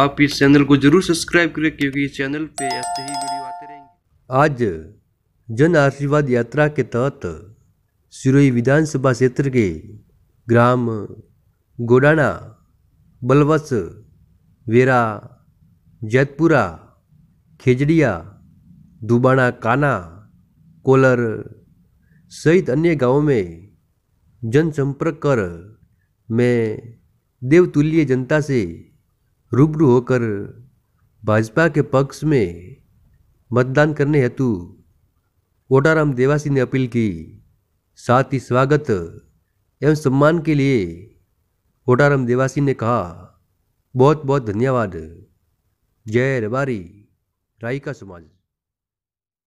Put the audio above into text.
आप इस चैनल को जरूर सब्सक्राइब करें क्योंकि इस चैनल पे ऐसे ही वीडियो आते रहेंगे आज जन आशीर्वाद यात्रा के तहत सिरोही विधानसभा क्षेत्र के ग्राम गोडाना बलवस वेरा जैतपुरा खेजड़िया दुबाना काना कोलर सहित अन्य गांवों में जनसंपर्क कर मैं देवतुल्य जनता से रूबरू होकर भाजपा के पक्ष में मतदान करने हेतु कोटाराम देवासी ने अपील की साथ ही स्वागत एवं सम्मान के लिए कोटाराम देवासी ने कहा बहुत बहुत धन्यवाद जय रबारी राय का समाज